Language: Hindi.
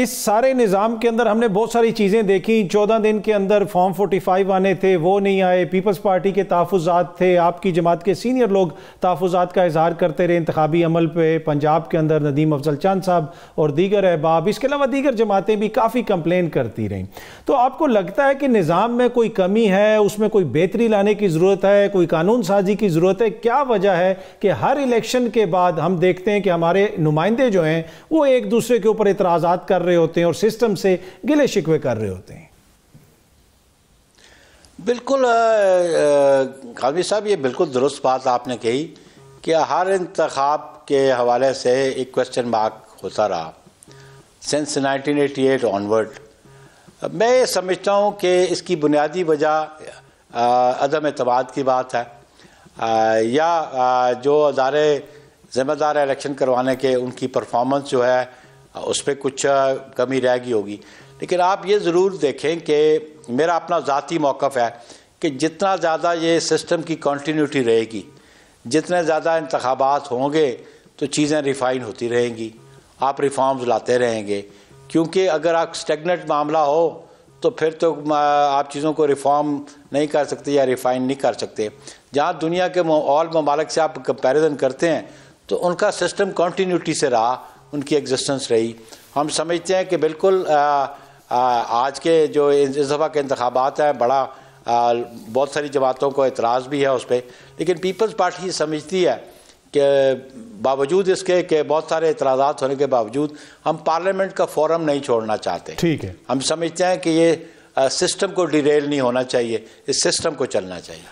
इस सारे निज़ाम के अंदर हमने बहुत सारी चीज़ें देखी चौदह दिन के अंदर फॉर्म फोर्टी फाइव आने थे वो नहीं आए पीपल्स पार्टी के तहफात थे आपकी जमात के सीनियर लोग तहफात का इजहार करते रहे इंतबी अमल पर पंजाब के अंदर नदीम अफजल चंद साहब और दीगर अहबाब इसके अलावा दीगर जमातें भी काफ़ी कंप्लेन करती रहीं तो आपको लगता है कि निज़ाम में कोई कमी है उसमें कोई बेहतरी लाने की ज़रूरत है कोई कानून साजी की ज़रूरत है क्या वजह है कि हर इलेक्शन के बाद हम देखते हैं कि हमारे नुमाइंदे जो हैं वो एक दूसरे के ऊपर इतराज़ा कर कर रहे होते हैं और सिस्टम से गिले शिकवे कर रहे होते हैं बिल्कुल खालवी साहब ये बिल्कुल दुरुस्त बात आपने कही कि हर इंतखब के हवाले से एक क्वेश्चन मार्क होता रहा सिंस 1988 ऑनवर्ड मैं समझता हूँ कि इसकी बुनियादी वजह अदम अतमाद की बात है आ, या आ, जो अदारे ज़िम्मेदार इलेक्शन करवाने के उनकी परफॉर्मेंस जो है उस पर कुछ कमी रह गई होगी लेकिन आप ये ज़रूर देखें कि मेरा अपना ज़ाती मौक़ है कि जितना ज़्यादा ये सिस्टम की कॉन्टीन्यूटी रहेगी जितने ज़्यादा इंतबात होंगे तो चीज़ें रिफ़ाइन होती रहेंगी आप रिफॉर्म्स लाते रहेंगे क्योंकि अगर आप स्टेगनेट मामला हो तो फिर तो आप चीज़ों को रिफॉर्म नहीं कर सकते या रिफ़ाइन नहीं कर सकते जहाँ दुनिया के ऑल ममालक से आप कंपेरिजन करते हैं तो उनका सिस्टम कॉन्टीन्यूटी से रहा उनकी एग्जिस्टेंस रही हम समझते हैं कि बिल्कुल आ, आ, आज के जो इस दफ़ा के इंतबात हैं बड़ा आ, बहुत सारी जमातों को एतराज़ भी है उस पर लेकिन पीपल्स पार्टी समझती है कि बावजूद इसके कि बहुत सारे एतराज होने के बावजूद हम पार्लियामेंट का फोरम नहीं छोड़ना चाहते ठीक है हम समझते हैं कि ये सिस्टम को डिरेल नहीं होना चाहिए इस सिस्टम को चलना चाहिए